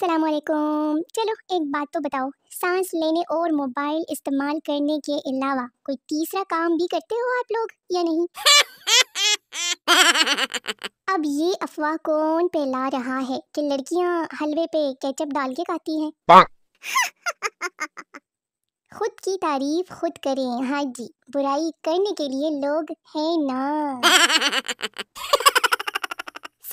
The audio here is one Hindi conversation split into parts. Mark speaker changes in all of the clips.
Speaker 1: वालेकुम चलो एक बात तो बताओ सांस लेने और मोबाइल इस्तेमाल करने के अलावा कोई तीसरा काम भी करते हो आप लोग या नहीं अब ये अफवाह कौन फैला रहा है कि लड़कियां हलवे पे केचप डाल के खाती हैं खुद की तारीफ खुद करें हाँ जी बुराई करने के लिए लोग हैं ना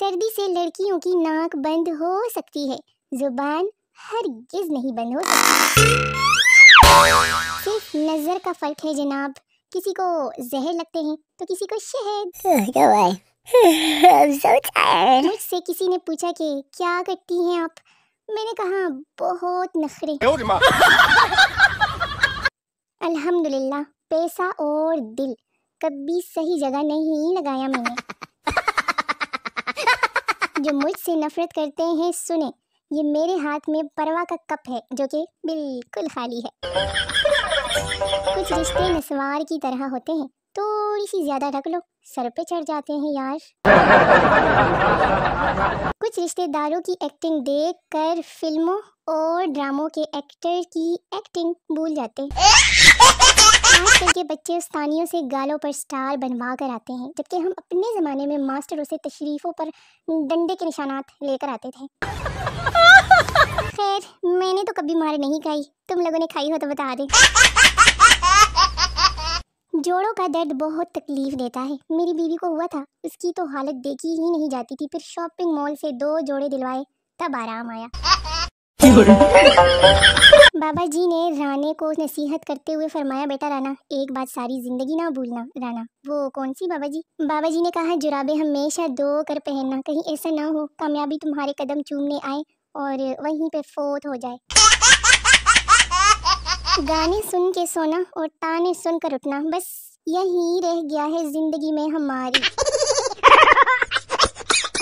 Speaker 1: सर्दी से लड़कियों की नाक बंद हो सकती है जुबान हर गिज नहीं बंद हो सकती सिर्फ नज़र का फ़र्क है जनाब किसी को जहर लगते हैं तो किसी को शहद मुझसे किसी ने पूछा कि क्या करती हैं आप मैंने कहा बहुत नखरे अल्हम्दुलिल्लाह पैसा और दिल कभी सही जगह नहीं लगाया मैंने जो मुझसे नफरत करते हैं सुने ये मेरे हाथ में परवा का कप है जो कि बिल्कुल खाली है कुछ रिश्ते नसवार की तरह होते हैं थोड़ी सी ज्यादा ढक लो सर पे चढ़ जाते हैं यार कुछ रिश्तेदारों की एक्टिंग देख कर फिल्मों और ड्रामों के एक्टर की एक्टिंग भूल जाते हैं आजकल के बच्चे स्थानियों से गालों पर स्टार बनवा कर आते हैं जबकि हम अपने ज़माने में मास्टरों से तशरीफों पर डंडे के निशानात लेकर आते थे खैर मैंने तो कभी मार नहीं खाई तुम लोगों ने खाई हो तो बता दे जोड़ों का दर्द बहुत तकलीफ देता है मेरी बीवी को हुआ था उसकी तो हालत देखी ही नहीं जाती थी फिर शॉपिंग मॉल से दो जोड़े दिलवाए तब आराम आया बाबा जी ने राने को नसीहत करते हुए फरमाया बेटा राना एक बात सारी जिंदगी ना भूलना राना वो कौन सी बाबा जी बाबा जी ने कहा जुराबे हमेशा दो कर पहनना कहीं ऐसा ना हो कामयाबी तुम्हारे कदम चूमने आए और वहीं पे फोत हो जाए गाने सुन के सोना और ताने सुनकर उठना बस यही रह गया है जिंदगी में हमारी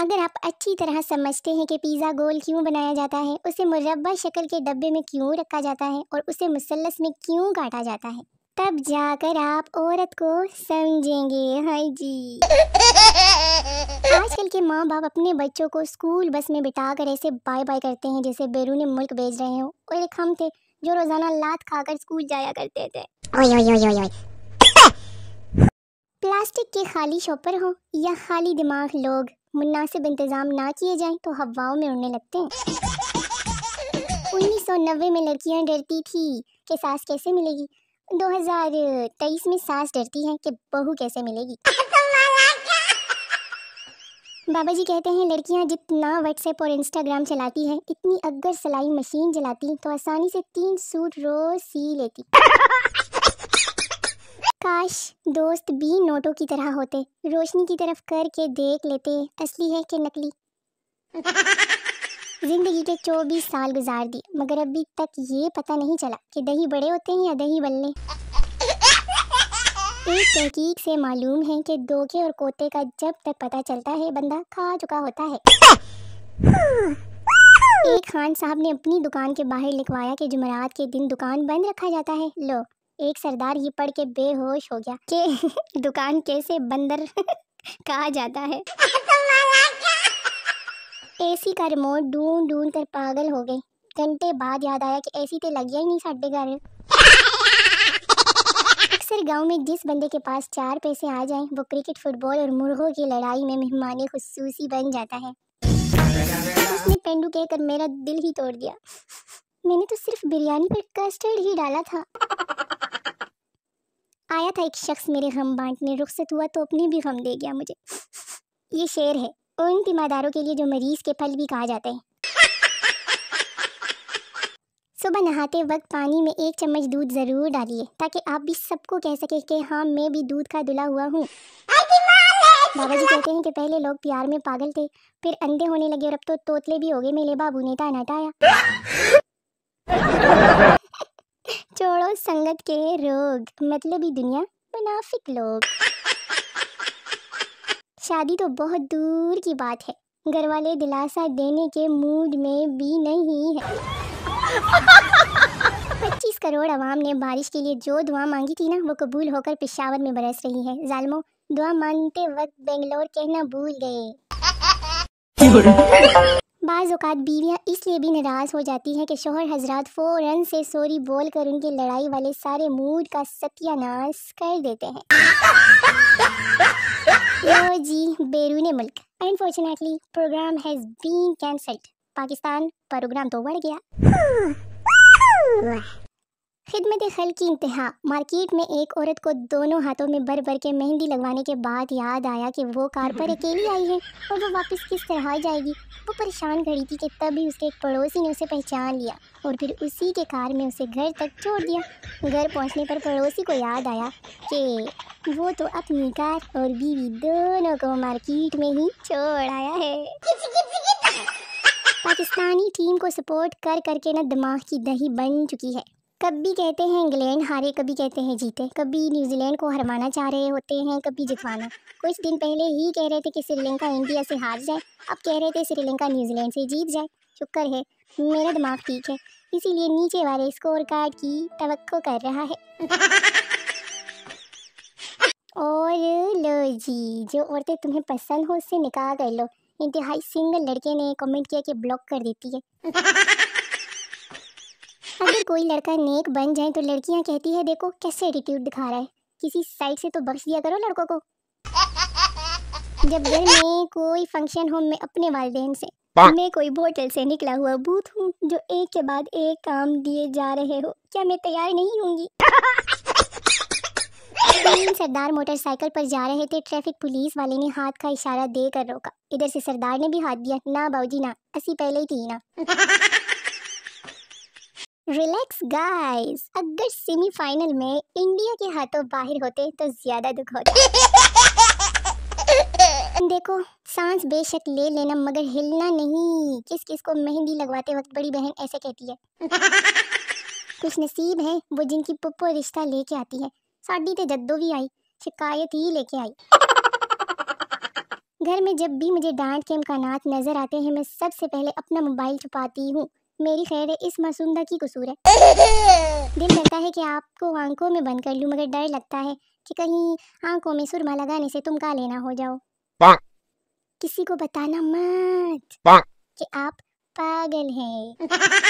Speaker 1: अगर आप अच्छी तरह समझते हैं कि पिज़्ज़ा गोल क्यों बनाया जाता है उसे मुरबा शक्ल के डब्बे में क्यों रखा जाता है और उसे मुसलस में क्यों काटा जाता है तब जाकर आप औरत को समझेंगे हाय जी आजकल के माँ बाप अपने बच्चों को स्कूल बस में बिठा कर ऐसे बाय बाय करते हैं जैसे बैरून मुल्क भेज रहे हो और एक हम थे जो रोजाना लात खाकर स्कूल जाया करते थे ओय ओय ओय ओय प्लास्टिक के खाली शॉपर हो या खाली दिमाग लोग मुनासिब इंतज़ाम ना किए जाएं तो हवाओं में उड़ने लगते हैं 1990 में लड़कियां डरती थी कि सास कैसे मिलेगी 2023 में सास डरती है कि बहू कैसे मिलेगी बाबा जी कहते हैं लड़कियां जितना व्हाट्सएप और इंस्टाग्राम चलाती हैं इतनी अगर सिलाई मशीन चलाती तो आसानी से तीन सूट रोज सी लेती काश दोस्त भी नोटों की तरह होते रोशनी की तरफ करके देख लेते असली है कि नकली ज़िंदगी के 24 साल गुजार दिए मगर अभी तक ये पता नहीं चला कि दही बड़े होते हैं या दही बल्ले एक तहकीक से मालूम है कि धोखे और कोते का जब तक पता चलता है बंदा खा चुका होता है एक खान साहब ने अपनी दुकान के बाहर लिखवाया कि जुमरात के दिन दुकान बंद रखा जाता है लो एक सरदार ये पढ़ के बेहोश हो गया कि दुकान कैसे बंदर कहा जाता है एसी का रिमोट ढूंढ ढूंढ कर पागल हो गए घंटे बाद याद आया कि एसी तो लगिया ही नहीं साढ़े घर अक्सर गांव में जिस बंदे के पास चार पैसे आ जाएं वो क्रिकेट फुटबॉल और मुर्गों की लड़ाई में मेहमान खसूसी बन जाता है उसने पेंडू कहकर मेरा दिल ही तोड़ दिया मैंने तो सिर्फ बिरयानी पर कस्टर्ड ही डाला था आया था एक शख्स मेरे गम बांटने रुख्सत हुआ तो अपने भी गम दे गया मुझे ये शेर है उन तिमादारों के लिए जो मरीज के फल भी कहा जाते हैं सुबह नहाते वक्त पानी में एक चम्मच दूध ज़रूर डालिए ताकि आप भी सबको कह सके कि हाँ मैं भी दूध का दुला हुआ हूँ बाबा जी कहते हैं कि पहले लोग प्यार में पागल थे फिर अंधे होने लगे और अब तो तोतले भी हो गए मेरे बाबू ने ता नटाया छोड़ो संगत के रोग मतलब ही दुनिया मुनाफिक लोग शादी तो बहुत दूर की बात है घर वाले दिलासा देने के मूड में भी नहीं है पच्चीस करोड़ आवाम ने बारिश के लिए जो दुआ मांगी थी ना वो कबूल होकर पिशावर में बरस रही है जालमो दुआ मांगते वक्त बेंगलोर कहना भूल गए बाज़ अवत बीवियाँ इसलिए भी नाराज़ हो जाती हैं कि शोहर हजरात फ़ौरन से सॉरी बोल कर उनके लड़ाई वाले सारे मूड का सत्यानाश कर देते हैं जी बैरून मुल्क unfortunately program has been cancelled Pakistan program तो बढ़ गया hmm. खिदमत खल की इंतहा मार्केट में एक औरत को दोनों हाथों में भर भर के मेहंदी लगवाने के बाद याद आया कि वो कार पर अकेली आई है और वो वापस किस तरह जाएगी वो परेशान खड़ी थी कि तभी उसके एक पड़ोसी ने उसे पहचान लिया और फिर उसी के कार में उसे घर तक छोड़ दिया घर पहुंचने पर पड़ोसी को याद आया कि वो तो अपनी कार और बीवी दोनों को मार्किट में ही छोड़ आया है पाकिस्तानी टीम को सपोर्ट कर करके ना दिमाग की दही बन चुकी है कभी कहते हैं इंग्लैंड हारे कभी कहते हैं जीते कभी न्यूजीलैंड को हरवाना चाह रहे होते हैं कभी जितवाना कुछ दिन पहले ही कह रहे थे कि श्रीलंका इंडिया से हार जाए अब कह रहे थे श्रीलंका न्यूजीलैंड से जीत जाए शुक्र है मेरा दिमाग ठीक है इसीलिए नीचे वाले स्कोर कार्ड की तो कर रहा है और लो जी जो औरतें तुम्हें पसंद हो उससे निकाह कर लो इंतहाई सिंगल लड़के ने कमेंट किया कि ब्लॉक कर देती है कोई लड़का नेक बन जाए तो लड़कियाँ कहती है देखो कैसे एटीट्यूड दिखा रहा है किसी साइड से तो बख्श दिया करो लड़कों को जब घर में कोई फंक्शन हो मैं अपने वाले से मैं कोई बोतल से निकला हुआ भूत हूँ जो एक के बाद एक काम दिए जा रहे हो क्या मैं तैयार नहीं होंगी तीन सरदार मोटरसाइकिल पर जा रहे थे ट्रैफिक पुलिस वाले ने हाथ का इशारा दे कर रोका इधर से सरदार ने भी हाथ दिया ना बाबूजी ना असी पहले ही थी ना रिलैक्स गाइस अगर सेमीफाइनल में इंडिया के हाथों बाहर होते तो ज्यादा दुख होता देखो सांस बेशक ले लेना मगर हिलना नहीं किस किस को मेहंदी लगवाते वक्त बड़ी बहन ऐसे कहती है कुछ नसीब है वो जिनकी पुप्पो रिश्ता लेके आती है साड़ी ते तो जद्दो भी आई शिकायत ही लेके आई घर में जब भी मुझे डांट के इम्कान नज़र आते हैं मैं सबसे पहले अपना मोबाइल छुपाती हूँ मेरी खैर है इस मासूमदा की कसूर है दिल लगता है कि आपको आंखों में बंद कर लूँ मगर डर लगता है कि कहीं आंखों में सुरमा लगाने से तुम का लेना हो जाओ किसी को बताना मत कि आप पागल हैं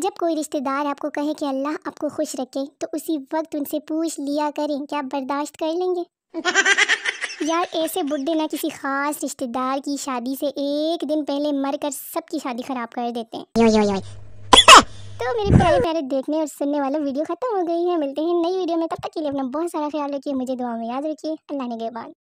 Speaker 1: जब कोई रिश्तेदार आपको कहे कि अल्लाह आपको खुश रखे तो उसी वक्त उनसे पूछ लिया करें क्या आप बर्दाश्त कर लेंगे यार ऐसे बुढ़े ना किसी खास रिश्तेदार की शादी से एक दिन पहले मर कर सबकी शादी खराब कर देते हैं यो यो यो। तो मेरे प्यारे प्यारे देखने और सुनने वाला वीडियो खत्म हो गई है मिलते हैं नई वीडियो में तब तक के लिए अपना बहुत सारा ख्याल रखिए मुझे दुआ में याद रखिए अल्लाह ने